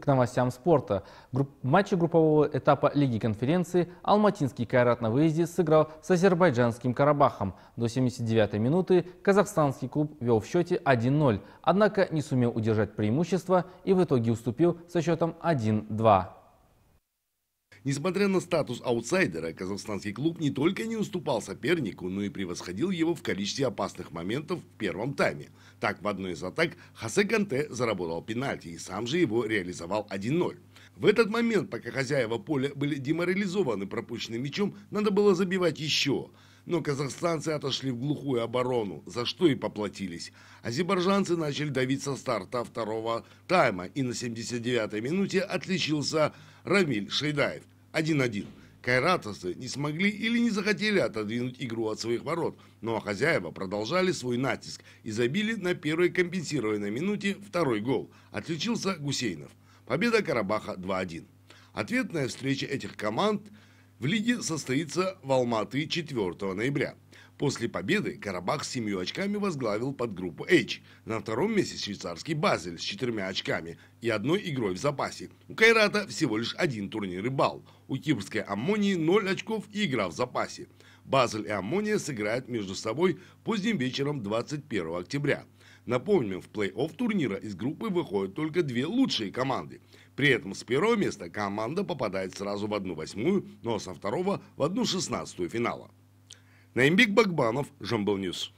К новостям спорта. Групп... Матчи группового этапа Лиги конференции Алматинский Кайрат на выезде сыграл с азербайджанским Карабахом. До 79-й минуты казахстанский клуб вел в счете 1-0, однако не сумел удержать преимущество и в итоге уступил со счетом 1-2. Несмотря на статус аутсайдера, казахстанский клуб не только не уступал сопернику, но и превосходил его в количестве опасных моментов в первом тайме. Так, в одной из атак Хосе Канте заработал пенальти и сам же его реализовал 1-0. В этот момент, пока хозяева поля были деморализованы пропущенным мячом, надо было забивать еще. Но казахстанцы отошли в глухую оборону, за что и поплатились. Азербайджанцы начали давить со старта второго тайма, и на 79-й минуте отличился Рамиль Шейдаев. 1-1. Кайратовцы не смогли или не захотели отодвинуть игру от своих ворот, но ну а хозяева продолжали свой натиск и забили на первой компенсированной минуте второй гол. Отличился Гусейнов. Победа Карабаха 2-1. Ответная встреча этих команд в лиге состоится в Алматы 4 ноября. После победы Карабах с семью очками возглавил подгруппу H. На втором месте швейцарский Базель с четырьмя очками и одной игрой в запасе. У Кайрата всего лишь один турнир и балл. У кипрской Аммонии 0 очков и игра в запасе. Базель и Аммония сыграют между собой поздним вечером 21 октября. Напомним, в плей-офф турнира из группы выходят только две лучшие команды. При этом с первого места команда попадает сразу в одну восьмую, но со второго в одну шестнадцатую финала. Наимбик Багбанов, Жамбыл Ньюс.